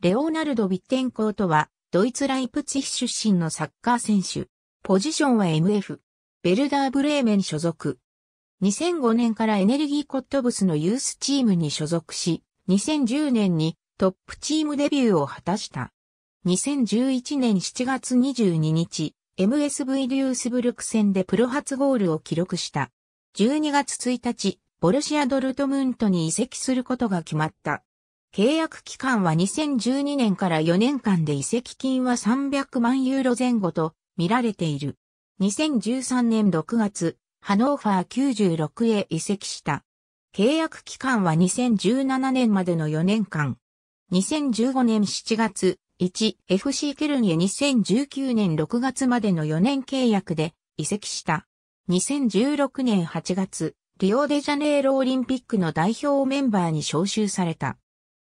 レオナルド・ビッテンコートは、ドイツ・ライプツィヒ出身のサッカー選手。ポジションは MF。ベルダー・ブレーメン所属。2005年からエネルギーコットブスのユースチームに所属し、2010年にトップチームデビューを果たした。2011年7月22日、MSV デュースブルク戦でプロ初ゴールを記録した。12月1日、ボルシア・ドルトムントに移籍することが決まった。契約期間は2012年から4年間で移籍金は300万ユーロ前後と見られている。2013年6月、ハノーファー96へ移籍した。契約期間は2017年までの4年間。2015年7月、1FC ケルンへ2019年6月までの4年契約で移籍した。2016年8月、リオデジャネイロオリンピックの代表メンバーに招集された。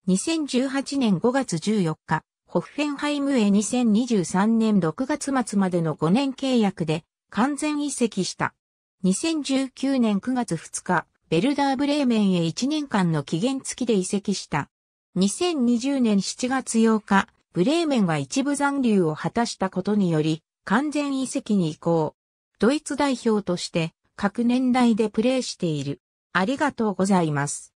2018年5月14日、ホッフェンハイムへ2023年6月末までの5年契約で完全移籍した。2019年9月2日、ベルダーブレーメンへ1年間の期限付きで移籍した。2020年7月8日、ブレーメンが一部残留を果たしたことにより、完全移籍に移行。ドイツ代表として、各年代でプレーしている。ありがとうございます。